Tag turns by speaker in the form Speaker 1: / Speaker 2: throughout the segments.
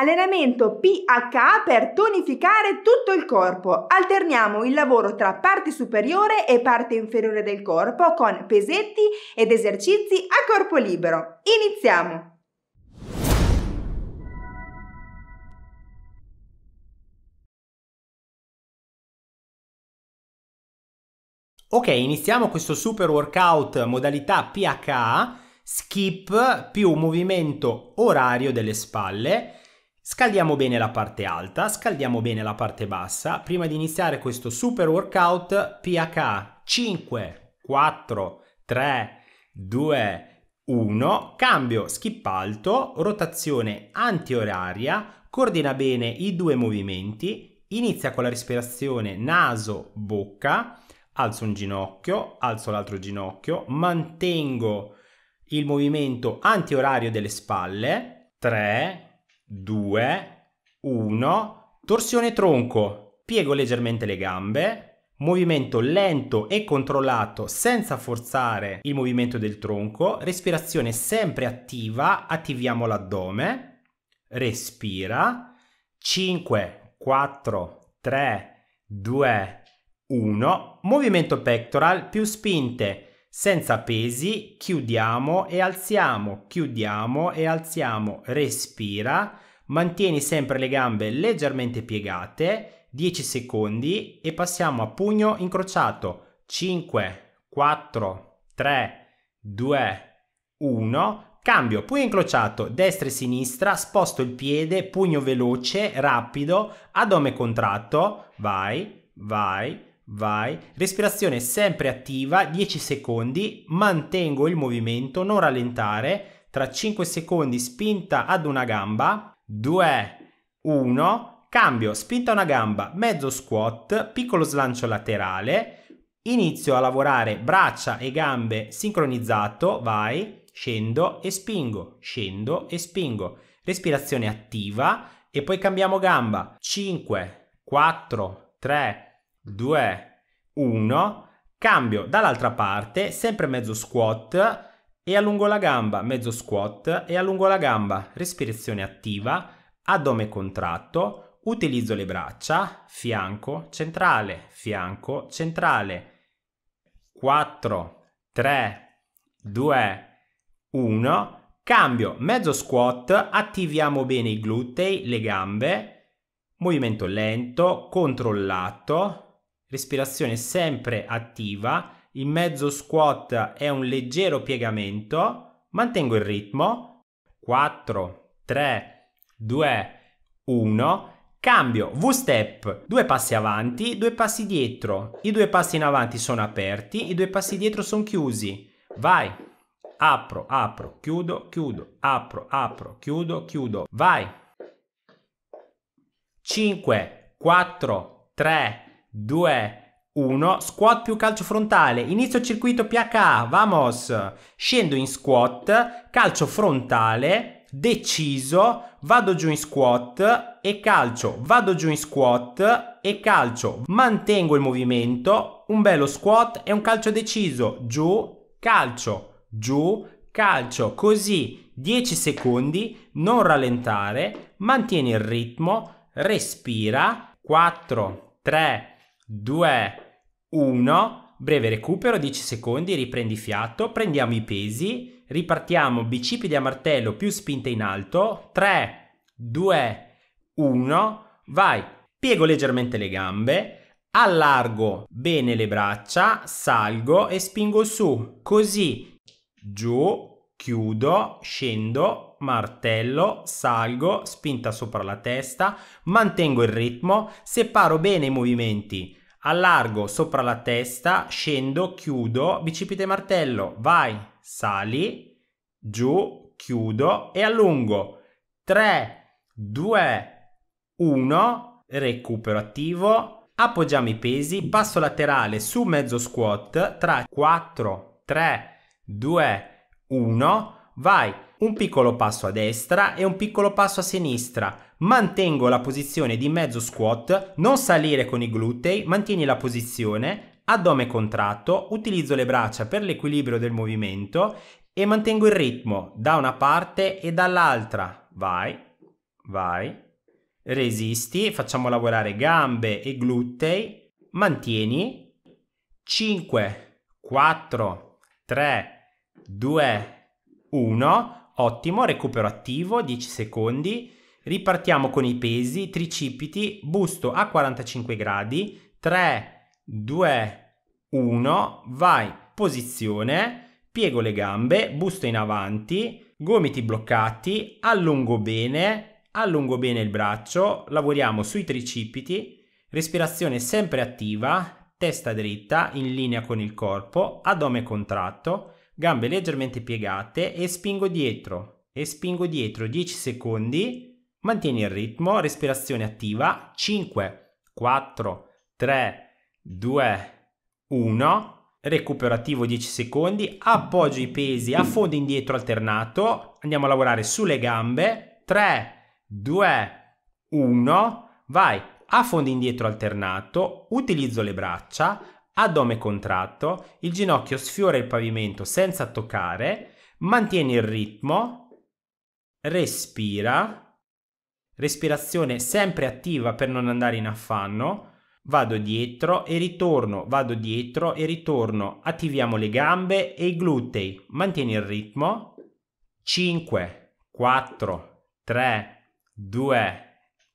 Speaker 1: Allenamento PH per tonificare tutto il corpo. Alterniamo il lavoro tra parte superiore e parte inferiore del corpo con pesetti ed esercizi a corpo libero. Iniziamo! Ok, iniziamo questo super workout modalità PH, skip più movimento orario delle spalle Scaldiamo bene la parte alta, scaldiamo bene la parte bassa. Prima di iniziare questo super workout, PH 5, 4, 3, 2, 1, cambio skip alto, rotazione antioraria, coordina bene i due movimenti, inizia con la respirazione naso-bocca, alzo un ginocchio, alzo l'altro ginocchio, mantengo il movimento antiorario delle spalle, 3, 2, 1, torsione tronco, piego leggermente le gambe, movimento lento e controllato senza forzare il movimento del tronco, respirazione sempre attiva, attiviamo l'addome, respira, 5, 4, 3, 2, 1, movimento pectoral più spinte senza pesi, chiudiamo e alziamo, chiudiamo e alziamo, respira, mantieni sempre le gambe leggermente piegate, 10 secondi e passiamo a pugno incrociato, 5, 4, 3, 2, 1, Cambio, pugno incrociato, destra e sinistra, sposto il piede, pugno veloce, rapido, addome contratto, vai, vai, Vai, respirazione sempre attiva, 10 secondi, mantengo il movimento, non rallentare, tra 5 secondi spinta ad una gamba, 2, 1, cambio, spinta a una gamba, mezzo squat, piccolo slancio laterale, inizio a lavorare braccia e gambe sincronizzato, vai, scendo e spingo, scendo e spingo, respirazione attiva e poi cambiamo gamba, 5, 4, 3, 2, 1, cambio dall'altra parte, sempre mezzo squat e allungo la gamba, mezzo squat e allungo la gamba, respirazione attiva, addome contratto, utilizzo le braccia, fianco, centrale, fianco, centrale, 4, 3, 2, 1, cambio, mezzo squat, attiviamo bene i glutei, le gambe, movimento lento, controllato, respirazione sempre attiva, il mezzo squat è un leggero piegamento, mantengo il ritmo, 4, 3, 2, 1, cambio V-step, due passi avanti, due passi dietro, i due passi in avanti sono aperti, i due passi dietro sono chiusi, vai, apro, apro, chiudo, chiudo, apro, apro, chiudo, chiudo, vai, 5, 4, 3, 2, 1, squat più calcio frontale, inizio circuito PHA, vamos, scendo in squat, calcio frontale, deciso, vado giù in squat e calcio, vado giù in squat e calcio, mantengo il movimento, un bello squat e un calcio deciso, giù, calcio, giù, calcio, così 10 secondi, non rallentare, mantieni il ritmo, respira, 4, 3, 2, 1, breve recupero, 10 secondi, riprendi fiato, prendiamo i pesi, ripartiamo bicipiti a martello più spinta in alto, 3, 2, 1, vai, piego leggermente le gambe, allargo bene le braccia, salgo e spingo su, così, giù, chiudo, scendo, martello, salgo, spinta sopra la testa, mantengo il ritmo, separo bene i movimenti allargo sopra la testa, scendo, chiudo, bicipite martello, vai, sali, giù, chiudo e allungo. 3, 2, 1, recupero attivo, appoggiamo i pesi, passo laterale su mezzo squat, tra 4, 3, 2, 1, vai, un piccolo passo a destra e un piccolo passo a sinistra, mantengo la posizione di mezzo squat, non salire con i glutei, mantieni la posizione, addome contratto, utilizzo le braccia per l'equilibrio del movimento e mantengo il ritmo da una parte e dall'altra. Vai, vai, resisti, facciamo lavorare gambe e glutei, mantieni, 5, 4, 3, 2, 1, ottimo, recupero attivo, 10 secondi, Ripartiamo con i pesi, tricipiti, busto a 45 gradi, 3, 2, 1, vai, posizione, piego le gambe, busto in avanti, gomiti bloccati, allungo bene, allungo bene il braccio, lavoriamo sui tricipiti, respirazione sempre attiva, testa dritta, in linea con il corpo, addome contratto, gambe leggermente piegate e spingo dietro, e spingo dietro 10 secondi, Mantieni il ritmo, respirazione attiva, 5, 4, 3, 2, 1, recupero attivo 10 secondi, appoggio i pesi a fondo indietro alternato, andiamo a lavorare sulle gambe, 3, 2, 1, vai, a fondo indietro alternato, utilizzo le braccia, addome contratto, il ginocchio sfiora il pavimento senza toccare, mantieni il ritmo, respira, respirazione sempre attiva per non andare in affanno, vado dietro e ritorno, vado dietro e ritorno, attiviamo le gambe e i glutei, mantieni il ritmo, 5, 4, 3, 2,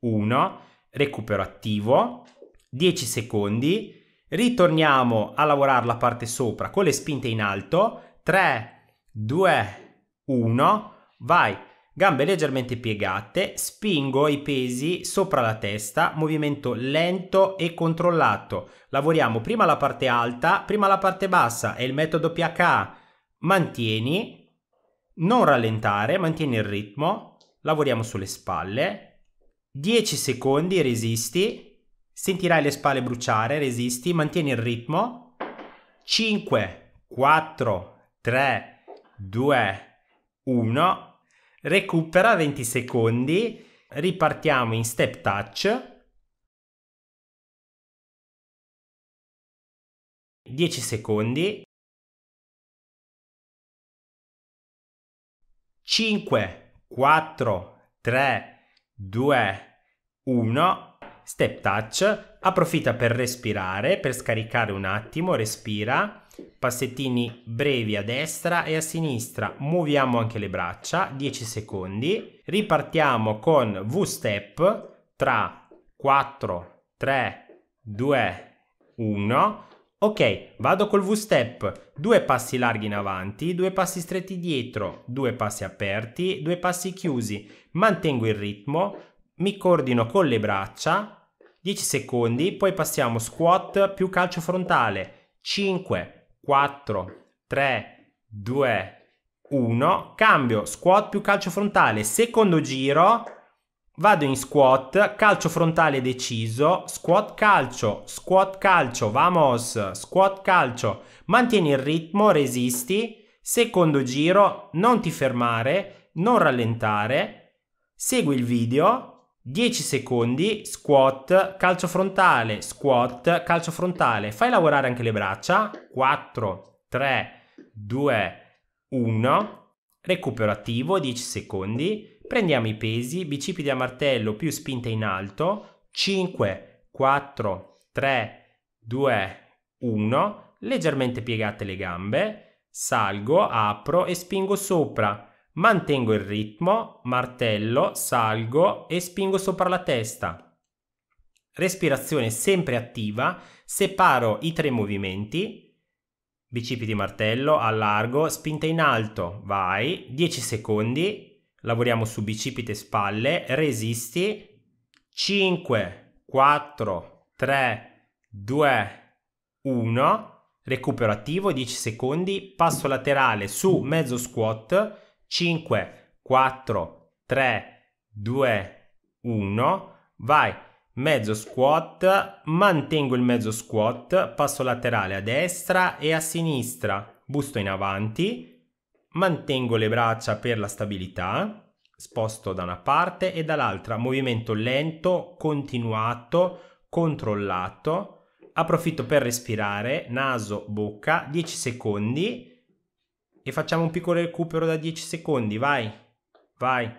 Speaker 1: 1, recupero attivo, 10 secondi, ritorniamo a lavorare la parte sopra con le spinte in alto, 3, 2, 1, vai, Gambe leggermente piegate, spingo i pesi sopra la testa, movimento lento e controllato. Lavoriamo prima la parte alta, prima la parte bassa, è il metodo PHA. Mantieni, non rallentare, mantieni il ritmo, lavoriamo sulle spalle. 10 secondi, resisti, sentirai le spalle bruciare, resisti, mantieni il ritmo. 5, 4, 3, 2, 1 recupera 20 secondi, ripartiamo in step touch, 10 secondi, 5, 4, 3, 2, 1, step touch, approfitta per respirare, per scaricare un attimo, respira, passettini brevi a destra e a sinistra, muoviamo anche le braccia, 10 secondi, ripartiamo con V-step tra 4, 3, 2, 1, ok, vado col V-step, due passi larghi in avanti, due passi stretti dietro, due passi aperti, due passi chiusi, mantengo il ritmo, mi coordino con le braccia, 10 secondi, poi passiamo squat più calcio frontale, 5, 4, 3, 2, 1. Cambio, squat più calcio frontale. Secondo giro, vado in squat, calcio frontale deciso, squat calcio, squat calcio, vamos, squat calcio. Mantieni il ritmo, resisti. Secondo giro, non ti fermare, non rallentare. Segui il video 10 secondi, squat, calcio frontale, squat, calcio frontale. Fai lavorare anche le braccia. 4, 3, 2, 1. Recupero attivo, 10 secondi. Prendiamo i pesi, bicipiti a martello più spinta in alto. 5, 4, 3, 2, 1. Leggermente piegate le gambe. Salgo, apro e spingo sopra. Mantengo il ritmo, martello, salgo e spingo sopra la testa. Respirazione sempre attiva, separo i tre movimenti, bicipiti martello, allargo, spinta in alto, vai, 10 secondi, lavoriamo su bicipiti e spalle, resisti, 5, 4, 3, 2, 1, recupero attivo, 10 secondi, passo laterale su mezzo squat, 5, 4, 3, 2, 1, vai, mezzo squat, mantengo il mezzo squat, passo laterale a destra e a sinistra, busto in avanti, mantengo le braccia per la stabilità, sposto da una parte e dall'altra, movimento lento, continuato, controllato, approfitto per respirare, naso, bocca, 10 secondi, e facciamo un piccolo recupero da 10 secondi, vai, vai,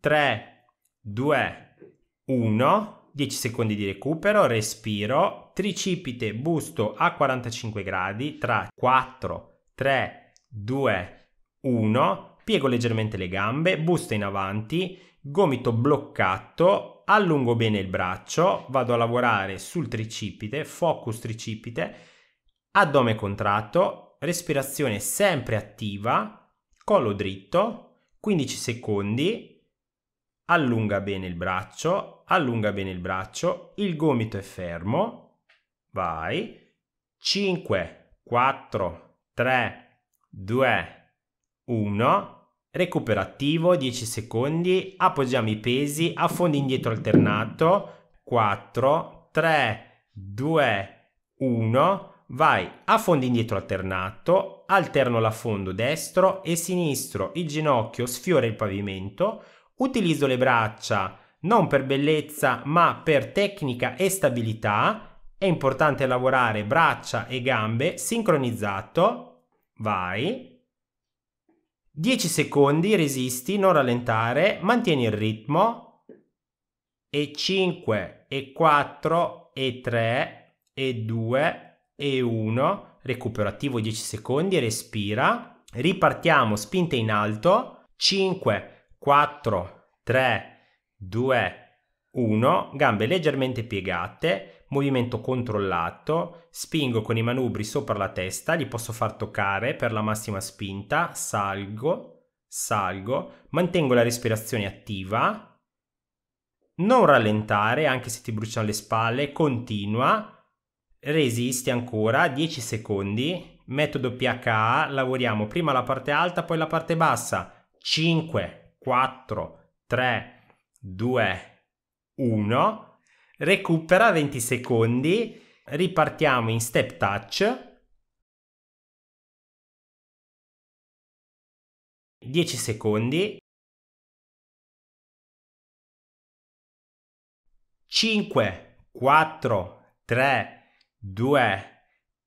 Speaker 1: 3, 2, 1, 10 secondi di recupero, respiro, tricipite, busto a 45 gradi, tra 4, 3, 2, 1, piego leggermente le gambe, busto in avanti, gomito bloccato, allungo bene il braccio, vado a lavorare sul tricipite, focus tricipite, addome contratto, respirazione sempre attiva, collo dritto, 15 secondi, allunga bene il braccio, allunga bene il braccio, il gomito è fermo, vai, 5, 4, 3, 2, 1, recuperativo 10 secondi, appoggiamo i pesi, affondi indietro alternato, 4, 3, 2, 1, vai a fondo indietro alternato, alterno l'affondo destro e sinistro, il ginocchio sfiora il pavimento, utilizzo le braccia non per bellezza ma per tecnica e stabilità, è importante lavorare braccia e gambe sincronizzato, vai, 10 secondi, resisti, non rallentare, mantieni il ritmo e 5 e 4 e 3 e 2 e 1, recupero attivo 10 secondi, respira, ripartiamo, spinte in alto, 5, 4, 3, 2, 1, gambe leggermente piegate, movimento controllato, spingo con i manubri sopra la testa, li posso far toccare per la massima spinta, salgo, salgo, mantengo la respirazione attiva, non rallentare anche se ti bruciano le spalle, continua, resiste ancora 10 secondi, metodo PHA, lavoriamo prima la parte alta, poi la parte bassa. 5, 4, 3, 2, 1. Recupera 20 secondi, ripartiamo in step touch. 10 secondi. 5, 4, 3, 2,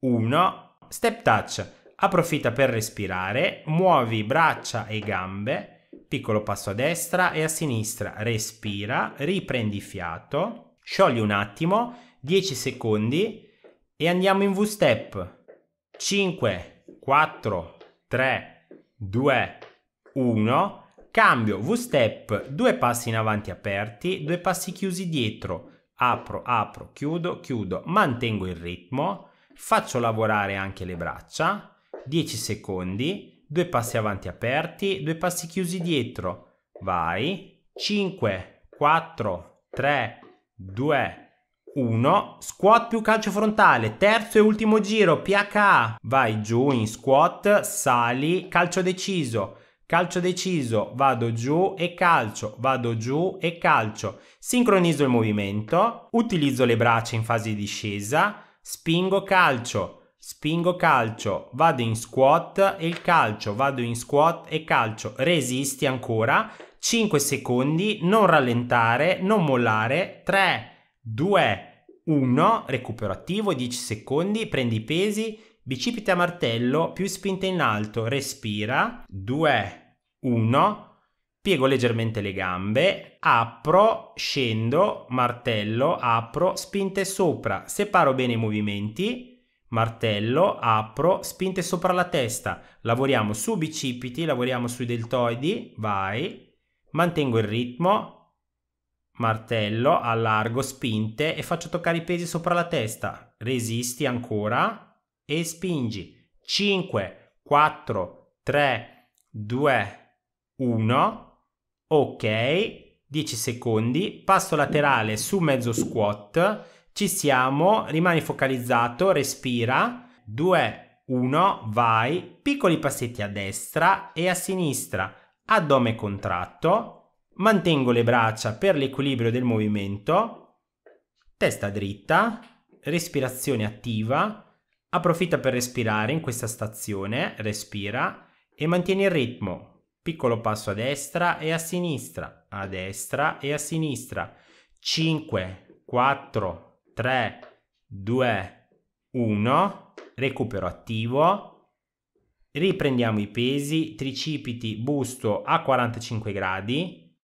Speaker 1: 1. Step touch. Approfitta per respirare, muovi braccia e gambe, piccolo passo a destra e a sinistra, respira, riprendi fiato, sciogli un attimo, 10 secondi e andiamo in V-step. 5, 4, 3, 2, 1. Cambio V-step, due passi in avanti aperti, due passi chiusi dietro apro, apro, chiudo, chiudo, mantengo il ritmo, faccio lavorare anche le braccia, 10 secondi, due passi avanti aperti, due passi chiusi dietro, vai, 5, 4, 3, 2, 1, squat più calcio frontale, terzo e ultimo giro, PHA, vai giù in squat, sali, calcio deciso, calcio deciso, vado giù e calcio, vado giù e calcio. Sincronizzo il movimento, utilizzo le braccia in fase di discesa, spingo calcio, spingo calcio, vado in squat e il calcio, vado in squat e calcio. Resisti ancora, 5 secondi, non rallentare, non mollare, 3, 2, 1, recupero attivo, 10 secondi, prendi i pesi, bicipiti a martello più spinta in alto, respira, 2, 1, mm-hmm. piego leggermente le gambe, apro, scendo, martello, apro, spinte sopra, separo bene i movimenti, martello, apro, spinte sopra la testa, lavoriamo su bicipiti, lavoriamo sui deltoidi, vai, mantengo il ritmo, martello, allargo, spinte e faccio toccare i pesi sopra la testa, resisti ancora e spingi, 5, 4, 3, 2, 1, ok, 10 secondi, passo laterale su mezzo squat, ci siamo, rimani focalizzato, respira, 2, 1, vai, piccoli passetti a destra e a sinistra, addome contratto, mantengo le braccia per l'equilibrio del movimento, testa dritta, respirazione attiva, approfitta per respirare in questa stazione, respira e mantieni il ritmo, piccolo passo a destra e a sinistra, a destra e a sinistra. 5, 4, 3, 2, 1, recupero attivo, riprendiamo i pesi, tricipiti, busto a 45 gradi,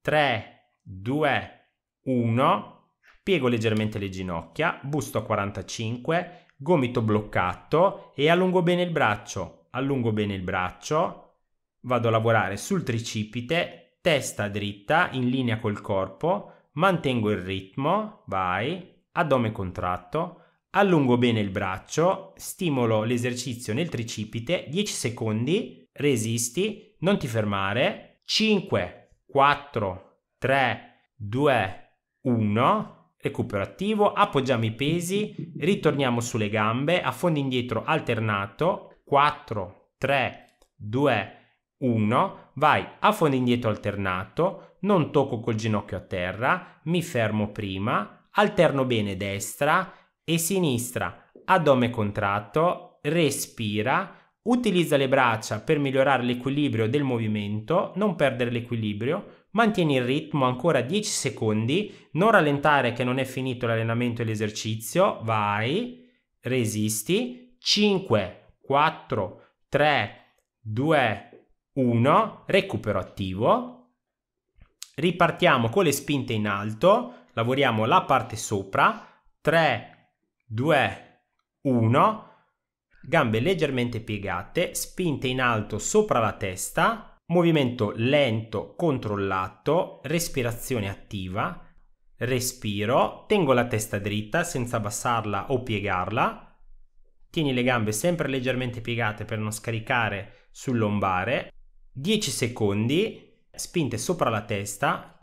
Speaker 1: 3, 2, 1, piego leggermente le ginocchia, busto a 45, gomito bloccato e allungo bene il braccio, allungo bene il braccio, vado a lavorare sul tricipite, testa dritta in linea col corpo, mantengo il ritmo, vai, addome contratto, allungo bene il braccio, stimolo l'esercizio nel tricipite, 10 secondi, resisti, non ti fermare, 5, 4, 3, 2, 1, recupero attivo, appoggiamo i pesi, ritorniamo sulle gambe, affondo indietro alternato, 4, 3, 2, 1, 1, vai a fondo indietro alternato, non tocco col ginocchio a terra, mi fermo prima, alterno bene destra e sinistra, addome contratto, respira, utilizza le braccia per migliorare l'equilibrio del movimento, non perdere l'equilibrio, mantieni il ritmo ancora 10 secondi, non rallentare che non è finito l'allenamento e l'esercizio, vai, resisti, 5, 4, 3, 2, 1, recupero attivo, ripartiamo con le spinte in alto, lavoriamo la parte sopra, 3, 2, 1, gambe leggermente piegate, spinte in alto sopra la testa, movimento lento, controllato, respirazione attiva, respiro, tengo la testa dritta senza abbassarla o piegarla, tieni le gambe sempre leggermente piegate per non scaricare sul lombare, 10 secondi, spinte sopra la testa,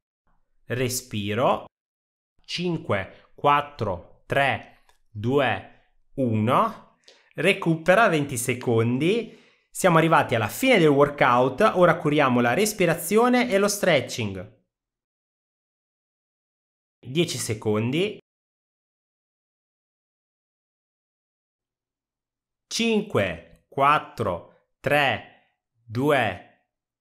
Speaker 1: respiro, 5, 4, 3, 2, 1, recupera 20 secondi, siamo arrivati alla fine del workout, ora curiamo la respirazione e lo stretching. 10 secondi. 5, 4, 3, 2, 1.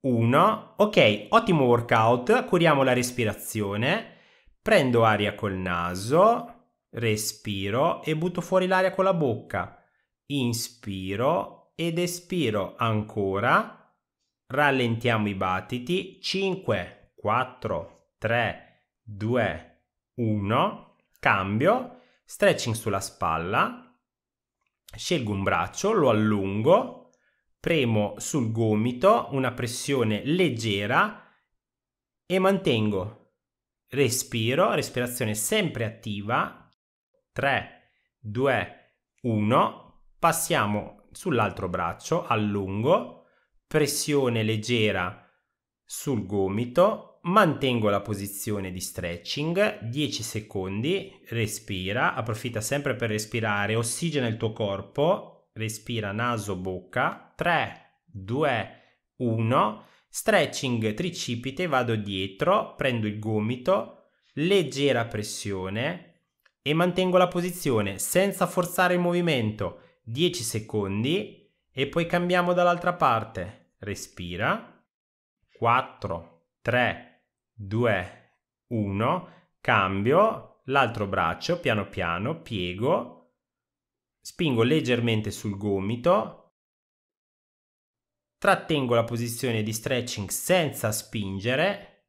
Speaker 1: 1. Ok, ottimo workout, curiamo la respirazione, prendo aria col naso, respiro e butto fuori l'aria con la bocca, inspiro ed espiro ancora, rallentiamo i battiti, 5, 4, 3, 2, 1, cambio, stretching sulla spalla, scelgo un braccio, lo allungo, premo sul gomito una pressione leggera e mantengo. Respiro, respirazione sempre attiva. 3, 2, 1. Passiamo sull'altro braccio, allungo, pressione leggera sul gomito, mantengo la posizione di stretching, 10 secondi, respira, approfitta sempre per respirare, ossigena il tuo corpo respira naso, bocca, 3, 2, 1, stretching tricipite, vado dietro, prendo il gomito, leggera pressione e mantengo la posizione senza forzare il movimento 10 secondi e poi cambiamo dall'altra parte, respira, 4, 3, 2, 1, cambio, l'altro braccio piano piano, piego, spingo leggermente sul gomito, trattengo la posizione di stretching senza spingere,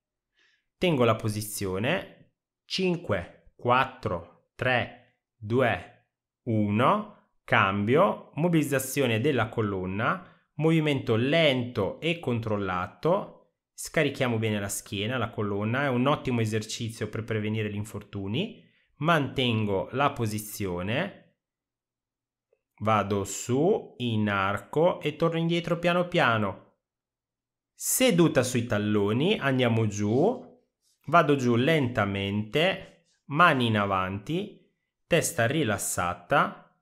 Speaker 1: tengo la posizione 5, 4, 3, 2, 1, cambio, mobilizzazione della colonna, movimento lento e controllato, scarichiamo bene la schiena, la colonna, è un ottimo esercizio per prevenire gli infortuni, mantengo la posizione, Vado su, in arco e torno indietro piano piano. Seduta sui talloni, andiamo giù, vado giù lentamente, mani in avanti, testa rilassata,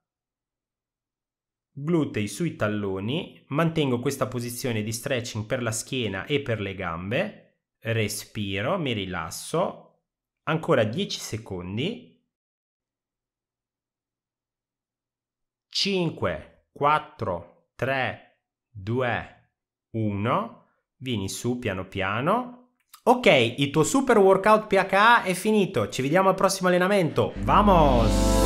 Speaker 1: glutei sui talloni, mantengo questa posizione di stretching per la schiena e per le gambe, respiro, mi rilasso, ancora 10 secondi, 5, 4, 3, 2, 1. Vieni su piano piano. Ok, il tuo super workout PHA è finito. Ci vediamo al prossimo allenamento. Vamos!